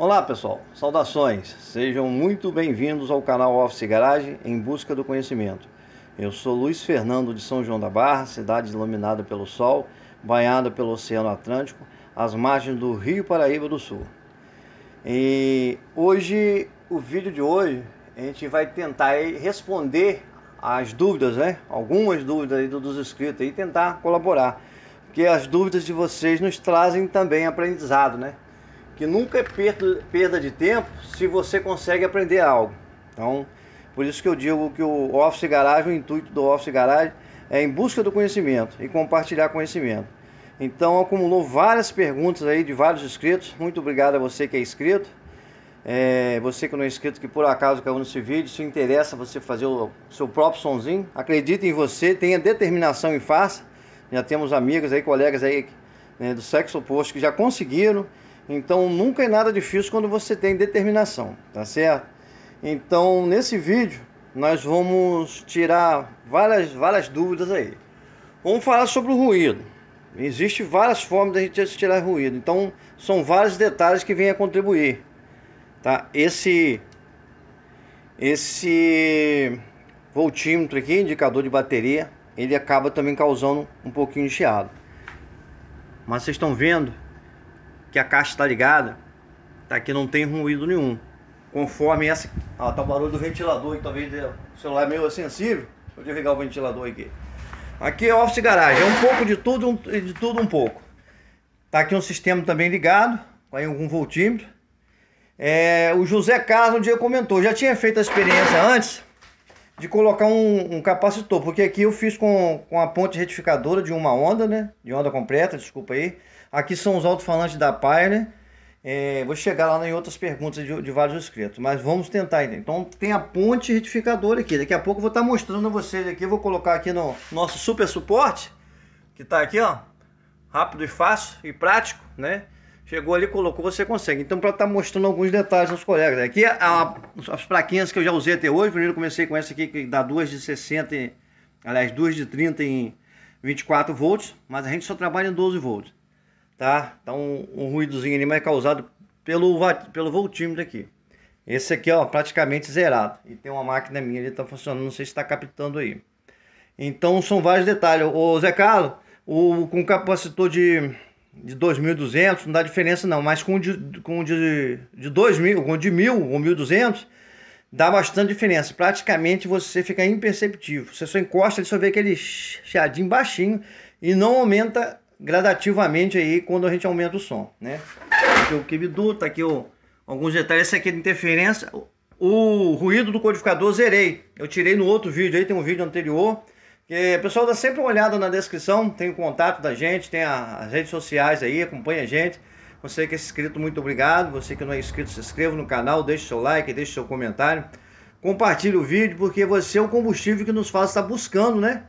Olá pessoal, saudações! Sejam muito bem-vindos ao canal Office Garage em busca do conhecimento. Eu sou Luiz Fernando de São João da Barra, cidade iluminada pelo sol, banhada pelo Oceano Atlântico, às margens do Rio Paraíba do Sul. E hoje, o vídeo de hoje, a gente vai tentar responder as dúvidas, né? Algumas dúvidas dos inscritos e tentar colaborar, porque as dúvidas de vocês nos trazem também aprendizado, né? que nunca é perda de tempo se você consegue aprender algo. Então, por isso que eu digo que o Office Garage, o intuito do Office Garage é em busca do conhecimento e compartilhar conhecimento. Então, acumulou várias perguntas aí de vários inscritos. Muito obrigado a você que é inscrito. É, você que não é inscrito, que por acaso caiu nesse vídeo, se interessa você fazer o seu próprio sonzinho, acredite em você, tenha determinação e faça. Já temos amigos aí, colegas aí né, do sexo oposto que já conseguiram então nunca é nada difícil quando você tem determinação, tá certo? Então nesse vídeo nós vamos tirar várias, várias dúvidas aí. Vamos falar sobre o ruído. Existem várias formas da gente tirar ruído. Então são vários detalhes que vêm a contribuir. Tá? Esse esse voltímetro aqui, indicador de bateria, ele acaba também causando um pouquinho de chiado. Mas vocês estão vendo que a caixa está ligada, tá que não tem ruído nenhum. Conforme essa. Ah, tá o barulho do ventilador, e talvez é, o celular é meio sensível. Vou desligar o ventilador aqui. Aqui é office garagem, é um pouco de tudo um, de tudo um pouco. Tá aqui um sistema também ligado, com aí algum voltímetro. É, o José Carlos um dia comentou, já tinha feito a experiência antes de colocar um, um, capacitor, porque aqui eu fiz com, com a ponte retificadora de uma onda, né? De onda completa, desculpa aí. Aqui são os alto-falantes da Pioneer. É, vou chegar lá em outras perguntas de, de vários inscritos, mas vamos tentar entender. Então tem a ponte retificadora aqui. Daqui a pouco eu vou estar mostrando a vocês aqui. Vou colocar aqui no nosso super suporte, que está aqui, ó. Rápido e fácil e prático, né? Chegou ali, colocou, você consegue. Então, para estar tá mostrando alguns detalhes aos colegas. Aqui é a, as plaquinhas que eu já usei até hoje. Primeiro comecei com essa aqui que dá 2 de 60, aliás, 2 de 30 em 24 volts, mas a gente só trabalha em 12 volts tá? Tá um, um ruídozinho ali, mas causado pelo, pelo voltímetro aqui. Esse aqui, ó, praticamente zerado. E tem uma máquina minha ali, tá funcionando, não sei se está captando aí. Então, são vários detalhes. O Zé Carlos, o, com capacitor de, de 2.200, não dá diferença não. Mas com de, com de, de 2.000, com de 1.000 ou 1.200, dá bastante diferença. Praticamente você fica imperceptível. Você só encosta, ele só vê aquele chiadinho baixinho e não aumenta gradativamente aí quando a gente aumenta o som, né? Aqui o Kibidu, tá aqui o, alguns detalhes, essa aqui é de interferência, o ruído do codificador zerei. Eu tirei no outro vídeo aí, tem um vídeo anterior. que pessoal, dá sempre uma olhada na descrição, tem o contato da gente, tem a, as redes sociais aí, acompanha a gente. Você que é inscrito, muito obrigado. Você que não é inscrito, se inscreva no canal, deixe seu like, deixe seu comentário. Compartilhe o vídeo, porque você é o combustível que nos faz estar buscando, né?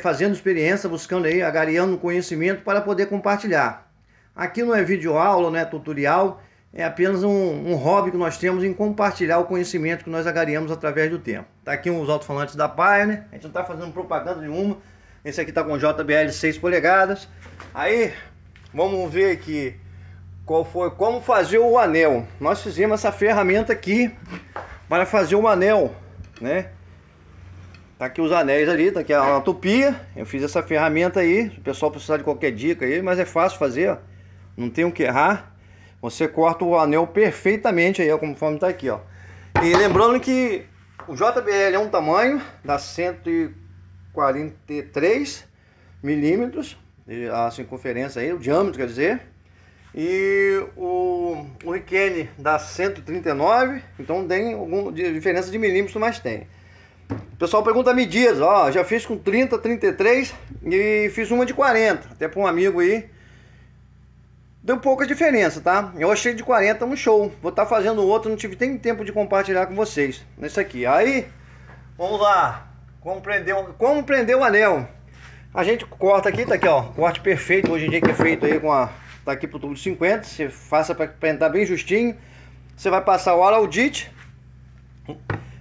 fazendo experiência, buscando aí, agariando conhecimento para poder compartilhar. Aqui não é vídeo aula, não é tutorial, é apenas um, um hobby que nós temos em compartilhar o conhecimento que nós agariamos através do tempo. Tá aqui os alto-falantes da paia né a gente não está fazendo propaganda nenhuma, esse aqui está com JBL 6 polegadas. Aí, vamos ver aqui qual foi, como fazer o anel. Nós fizemos essa ferramenta aqui para fazer o anel, né? Tá aqui os anéis ali, tá aqui a, tupia. Eu fiz essa ferramenta aí. Se o pessoal precisar de qualquer dica aí, mas é fácil fazer, ó. Não tem o que errar. Você corta o anel perfeitamente aí, ó, conforme tá aqui, ó. E lembrando que o JBL é um tamanho, da 143 milímetros, a circunferência aí, o diâmetro, quer dizer. E o, o Rikene dá 139, então tem alguma diferença de milímetros, mas tem. O pessoal pergunta medidas, ó, já fiz com 30, 33 e fiz uma de 40, até para um amigo aí. Deu pouca diferença, tá? Eu achei de 40 um show. Vou estar tá fazendo outro, não tive nem tempo de compartilhar com vocês. Nesse aqui. Aí, vamos lá. Como prender, como prender o anel. A gente corta aqui, tá aqui, ó. Corte perfeito, hoje em dia que é feito aí com a... Tá aqui pro tubo de 50, você faça para prender bem justinho. Você vai passar o Alaudite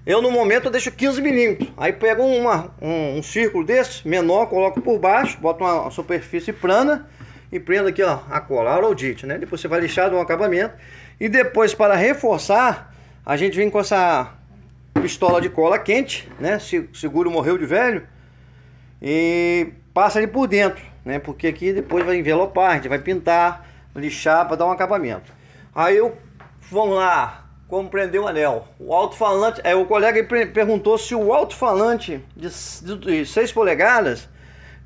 eu no momento eu deixo 15 milímetros. Aí pego uma, um, um, círculo desse, menor, coloco por baixo, boto uma superfície plana e prendo aqui ó, a cola, a Arodite, né? Depois você vai lixar do acabamento. E depois para reforçar, a gente vem com essa pistola de cola quente, né? Se, seguro morreu de velho. E passa ele por dentro, né? Porque aqui depois vai envelopar, a gente vai pintar, lixar para dar um acabamento. Aí eu, vamos lá, como prender o anel. O alto-falante, é, o colega perguntou se o alto-falante de, 6 polegadas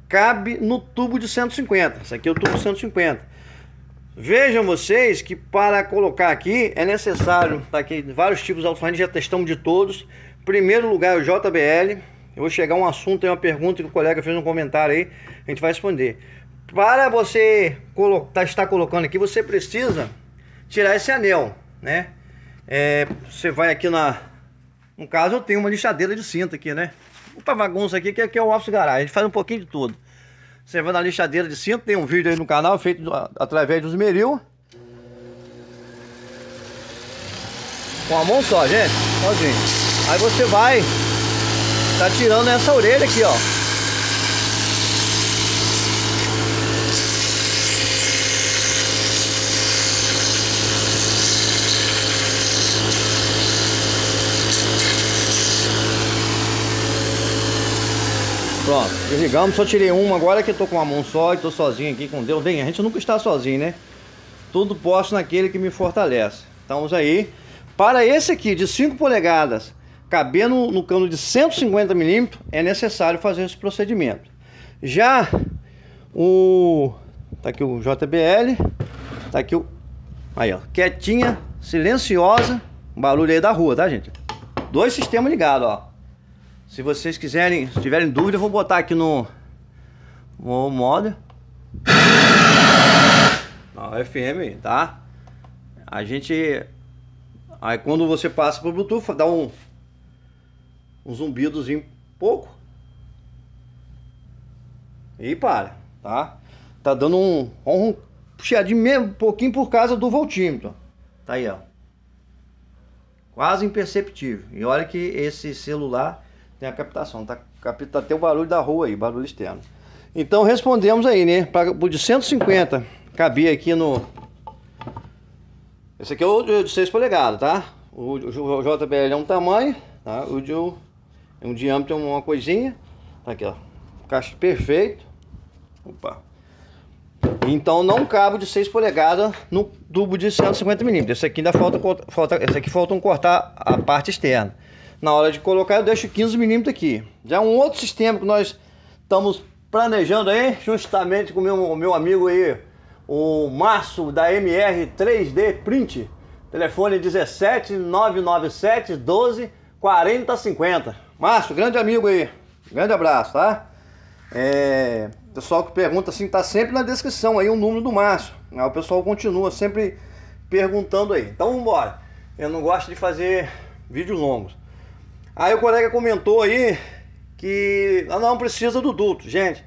cabe no tubo de 150. Esse aqui é o tubo 150. Vejam vocês que para colocar aqui é necessário, tá aqui vários tipos de alto-falante, já testamos de todos. Primeiro lugar é o JBL. Eu vou chegar a um assunto, tem uma pergunta que o colega fez um comentário aí, a gente vai responder. Para você colocar, tá, estar colocando aqui, você precisa tirar esse anel, né? É, você vai aqui na... No caso, eu tenho uma lixadeira de cinta aqui, né? Uma bagunça aqui, que aqui é o office garagem. A gente faz um pouquinho de tudo. Você vai na lixadeira de cinta, tem um vídeo aí no canal feito através dos meril. Com a mão só, gente. Sozinho. Aí você vai... Tá tirando essa orelha aqui, ó. Desligamos, só tirei uma agora que eu tô com uma mão só e tô sozinho aqui com Deus. Bem, a gente nunca está sozinho, né? Tudo posso naquele que me fortalece. Estamos então, aí. Para esse aqui, de 5 polegadas, cabendo no cano de 150 milímetros, é necessário fazer esse procedimento. Já o... Tá aqui o JBL. Tá aqui o... Aí, ó. Quietinha, silenciosa. Barulho aí da rua, tá, gente? Dois sistemas ligados, ó. Se vocês quiserem, se tiverem dúvida, eu vou botar aqui no, no modo. Na FM, tá? A gente. Aí quando você passa pro Bluetooth, dá um. Um zumbidozinho pouco. E para, tá? Tá dando um, um puxadinho mesmo, um pouquinho por causa do voltímetro. Tá aí, ó. Quase imperceptível. E olha que esse celular tem a captação, tá, capta até tá o barulho da rua aí, barulho externo. Então respondemos aí, né? Para o de 150 cabia aqui no. Esse aqui é o de 6 polegadas, tá? O, o JBL é um tamanho, tá? O de um, é um diâmetro é uma coisinha. Tá aqui, ó. Caixa perfeito. Opa. Então não cabe de 6 polegadas no tubo de 150 milímetros. Esse aqui ainda falta, falta, esse aqui faltam cortar a parte externa na hora de colocar, eu deixo 15 mm aqui. Já é um outro sistema que nós estamos planejando aí, justamente com o meu, meu amigo aí, o Márcio da MR 3D Print. Telefone 17 997 12 4050. Márcio, grande amigo aí. Grande abraço, tá? É, pessoal que pergunta assim, tá sempre na descrição aí o número do Márcio. Né? O pessoal continua sempre perguntando aí. Então vamos embora. Eu não gosto de fazer vídeos longos. Aí o colega comentou aí que ah, não precisa do duto. Gente,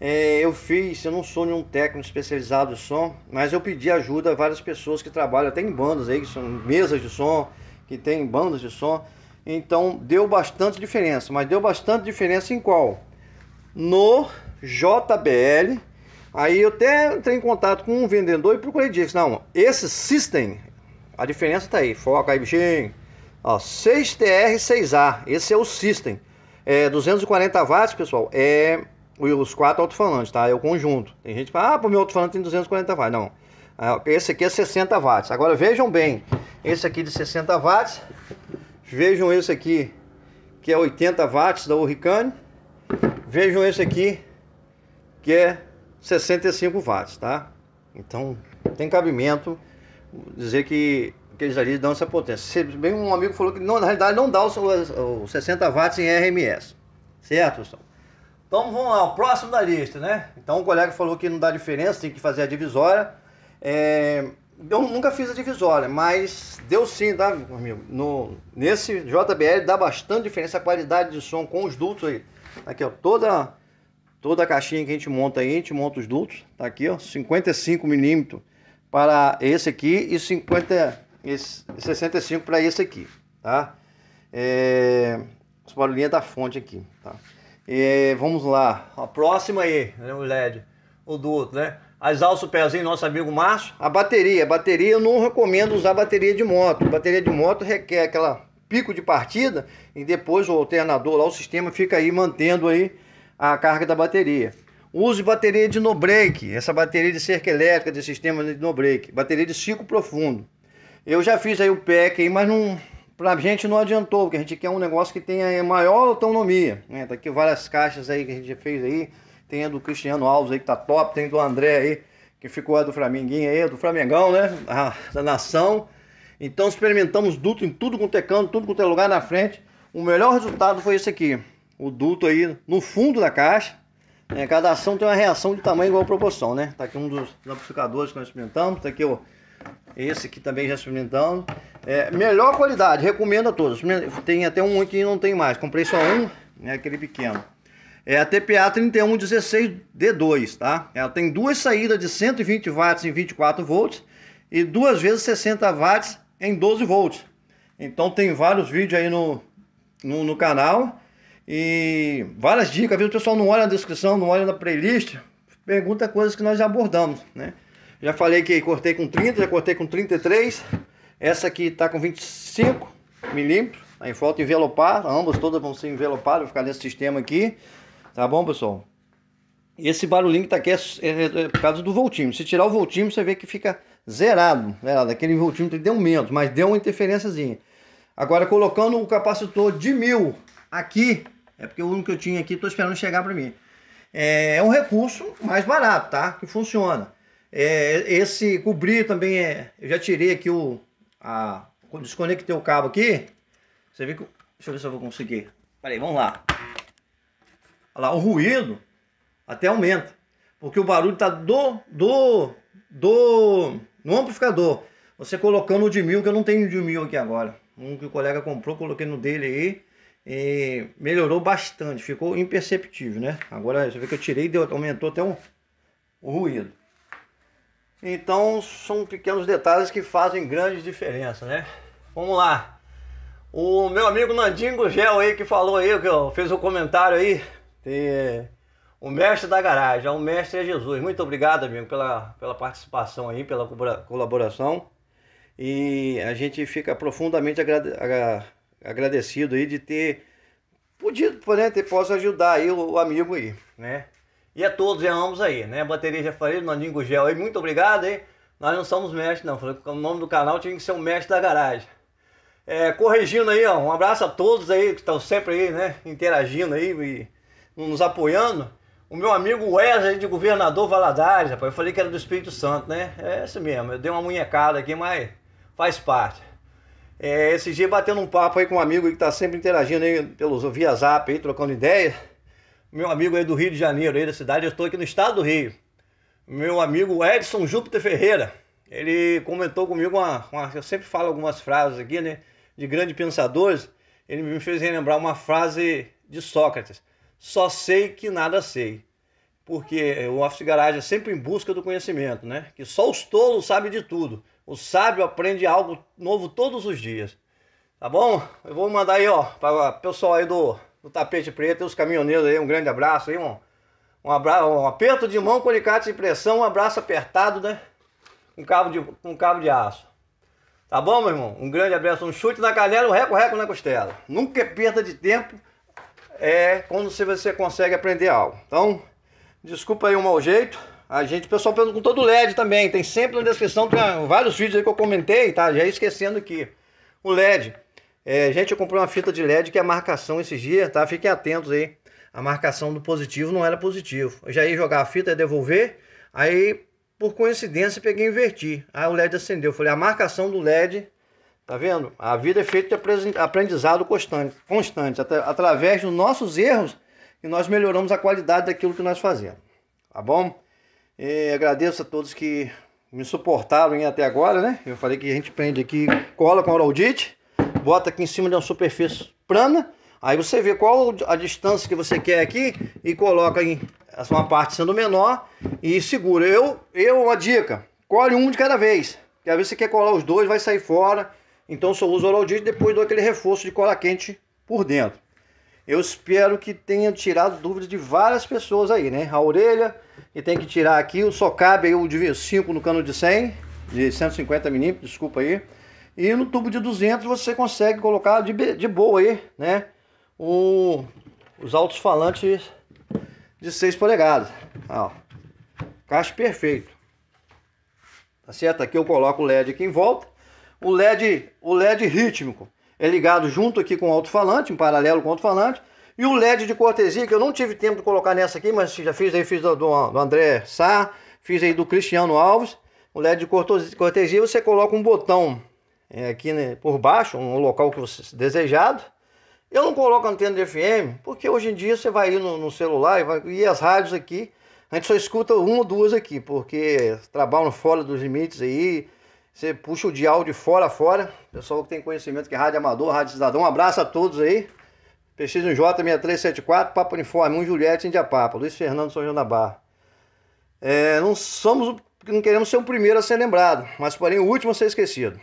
é, eu fiz, eu não sou nenhum técnico especializado em som, mas eu pedi ajuda a várias pessoas que trabalham, até em bandas aí, que são mesas de som, que tem bandas de som. Então deu bastante diferença, mas deu bastante diferença em qual? No JBL. Aí eu até entrei em contato com um vendedor e procurei disso. Não, esse system, a diferença tá aí. Foca aí, bichinho. Ó, 6TR6A, esse é o System. É 240 watts, pessoal, é os quatro alto-falantes, tá? É o conjunto. Tem gente que fala, ah, pro meu alto-falante tem 240 watts. Não, é, esse aqui é 60 watts. Agora vejam bem, esse aqui de 60 watts, vejam esse aqui que é 80 watts da Hurricane, vejam esse aqui que é 65 watts, tá? Então tem cabimento dizer que porque eles ali dão essa potência. Se bem um amigo falou que não, na realidade não dá o, 60 watts em RMS, certo, Então vamos lá, o próximo da lista, né? Então o colega falou que não dá diferença, tem que fazer a divisória. É, eu nunca fiz a divisória, mas deu sim, tá, amigo? No, nesse JBL dá bastante diferença a qualidade de som com os dutos aí. Tá aqui, ó, toda, toda a caixinha que a gente monta aí, a gente monta os dutos. Tá aqui, ó, 55 milímetros para esse aqui e 50 esse 65 para esse aqui, tá? É, os barulhinhos da fonte aqui, tá? É, vamos lá, a próxima aí, né, o LED, o do outro, né? As alças, o pezinho, nosso amigo Márcio. A bateria, a bateria eu não recomendo usar bateria de moto. Bateria de moto requer aquela pico de partida e depois o alternador lá, o sistema fica aí mantendo aí a carga da bateria. Use bateria de no break, essa bateria de cerca elétrica de sistema de no break, bateria de ciclo profundo. Eu já fiz aí o PEC aí, mas não, pra gente não adiantou, porque a gente quer um negócio que tenha maior autonomia. Né? Tá aqui várias caixas aí que a gente já fez aí. Tem a do Cristiano Alves aí que tá top, tem do André aí, que ficou a do Flamenguinho aí, do Flamengão, né? A, da nação. Então experimentamos duto em tudo com é tudo com é lugar na frente. O melhor resultado foi esse aqui. O duto aí no fundo da caixa. Né? Cada ação tem uma reação de tamanho igual proporção, né? Tá aqui um dos amplificadores que nós experimentamos. Tá aqui o esse aqui também já experimentando. É, melhor qualidade, recomendo a todos. Tem até um que não tem mais. Comprei só um, né, aquele pequeno. É a TPA 3116D2, tá? Ela tem duas saídas de 120 watts em 24 volts e duas vezes 60 watts em 12 volts. Então tem vários vídeos aí no, no, no canal e várias dicas. Às vezes o pessoal não olha na descrição, não olha na playlist, pergunta coisas que nós já abordamos, né? Já falei que cortei com 30, já cortei com 33. Essa aqui está com 25 milímetros. Aí tá falta envelopar, ambas todas vão ser envelopadas, vão ficar nesse sistema aqui. Tá bom, pessoal? Esse barulhinho que tá aqui é, é, é, por causa do voltímetro. Se tirar o voltímetro, você vê que fica zerado. zerado. Né? Aquele voltímetro deu menos, mas deu uma interferênciazinha. Agora, colocando o capacitor de mil aqui, é porque o único que eu tinha aqui, tô esperando chegar para mim. É, é um recurso mais barato, tá? Que funciona. É, esse cobrir também é. Eu já tirei aqui o. A, desconectei o cabo aqui. Você vê que. Deixa eu ver se eu vou conseguir. Peraí, vamos lá. Olha lá, o ruído até aumenta. Porque o barulho tá do. do. do. no amplificador. Você colocando o de mil, que eu não tenho de mil aqui agora. Um que o colega comprou, coloquei no dele aí. E melhorou bastante, ficou imperceptível, né? Agora você vê que eu tirei e aumentou até um, o ruído. Então são pequenos detalhes que fazem grande diferença, né? Vamos lá. O meu amigo Nandinho Gel aí que falou aí, que fez o um comentário aí. De... O mestre da garagem, o mestre é Jesus. Muito obrigado, amigo, pela, pela participação aí, pela colaboração. E a gente fica profundamente agrade... agradecido aí de ter podido, né, ter posso ajudar aí o amigo aí, né? E a todos e ambos aí, né? Bateria já falei, Nandinho Gugel aí, muito obrigado, hein? Nós não somos mestres, não. Falei, o nome do canal tinha que ser o mestre da garagem. É, corrigindo aí, ó, um abraço a todos aí que estão sempre aí, né? Interagindo aí e nos apoiando. O meu amigo Wesley de Governador Valadares, rapaz, eu falei que era do Espírito Santo, né? É isso mesmo, eu dei uma munhecada aqui, mas faz parte. É, esse dia batendo um papo aí com um amigo que tá sempre interagindo aí pelos via zap aí, trocando ideias meu amigo aí do Rio de Janeiro, aí da cidade, eu estou aqui no estado do Rio. Meu amigo Edson Júpiter Ferreira, ele comentou comigo uma, uma, eu sempre falo algumas frases aqui, né, de grandes pensadores. Ele me fez relembrar uma frase de Sócrates: "Só sei que nada sei". Porque o office garage é sempre em busca do conhecimento, né? Que só os tolos sabem de tudo. O sábio aprende algo novo todos os dias. Tá bom? Eu vou mandar aí, ó, para o pessoal aí do do tapete preto, os caminhoneiros aí, um grande abraço aí, irmão. um, abraço, um aperto de mão com alicate de pressão, um abraço apertado, né? Com cabo de, com cabo de aço. Tá bom, meu irmão? Um grande abraço, um chute na galera, um reco-reco na costela. Nunca é perda de tempo é quando você consegue aprender algo. Então, desculpa aí o mau jeito. A gente, o pessoal pergunta com todo LED também. Tem sempre na descrição, tem vários vídeos aí que eu comentei, tá? Já esquecendo aqui. O LED. É, gente, eu comprei uma fita de LED que é a marcação esses dias, tá? Fiquem atentos aí. A marcação do positivo não era positivo. Eu já ia jogar a fita e devolver. Aí, por coincidência, peguei e inverti. Aí o LED acendeu. Eu falei, a marcação do LED, tá vendo? A vida é feita de aprendizado constante, constante at através dos nossos erros e nós melhoramos a qualidade daquilo que nós fazemos. Tá bom? E é, agradeço a todos que me suportaram até agora, né? Eu falei que a gente prende aqui cola com a audit bota aqui em cima de uma superfície plana, aí você vê qual a distância que você quer aqui e coloca em uma parte sendo menor e segura. Eu, eu uma dica, colhe um de cada vez, porque às vezes você quer colar os dois, vai sair fora, então só uso o oral disso e depois dou aquele reforço de cola quente por dentro. Eu espero que tenha tirado dúvidas de várias pessoas aí, né? A orelha, que tem que tirar aqui, só cabe aí o de 5 no cano de 100, de 150 milímetros, desculpa aí. E no tubo de 200 você consegue colocar de, de boa aí, né? O, os altos falantes de 6 polegadas. Ó, caixa perfeito. Tá certo? Aqui eu coloco o LED aqui em volta. O LED, o LED rítmico é ligado junto aqui com o alto-falante, em paralelo com o alto-falante. E o LED de cortesia, que eu não tive tempo de colocar nessa aqui, mas já fiz aí, fiz do, do André Sá, fiz aí do Cristiano Alves. O LED de cortesia, você coloca um botão é aqui né, por baixo, um local que você desejado. Eu não coloco antena de FM, porque hoje em dia você vai ir no, no celular e, vai, e as rádios aqui, a gente só escuta uma ou duas aqui, porque trabalham fora dos limites aí, você puxa o dial de fora a fora. Pessoal que tem conhecimento que é rádio amador, rádio cidadão, um abraço a todos aí. PX1J6374, é Papo Uniforme 1 Juliette Indiapapa, Luiz Fernando São João da Barra. É, não somos, não queremos ser o primeiro a ser lembrado, mas porém o último a ser esquecido.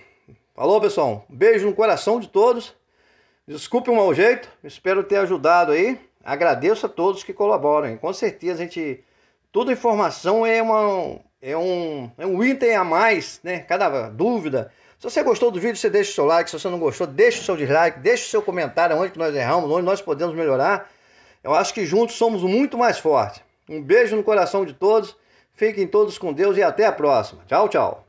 Falou, pessoal. Um beijo no coração de todos. Desculpe o mau jeito. Espero ter ajudado aí. Agradeço a todos que colaboram. Com certeza a gente. Toda informação é, uma, é, um, é um item a mais, né? Cada dúvida. Se você gostou do vídeo, você deixa o seu like. Se você não gostou, deixa o seu dislike, deixa o seu comentário onde nós erramos, onde nós podemos melhorar. Eu acho que juntos somos muito mais fortes. Um beijo no coração de todos. Fiquem todos com Deus e até a próxima. Tchau, tchau.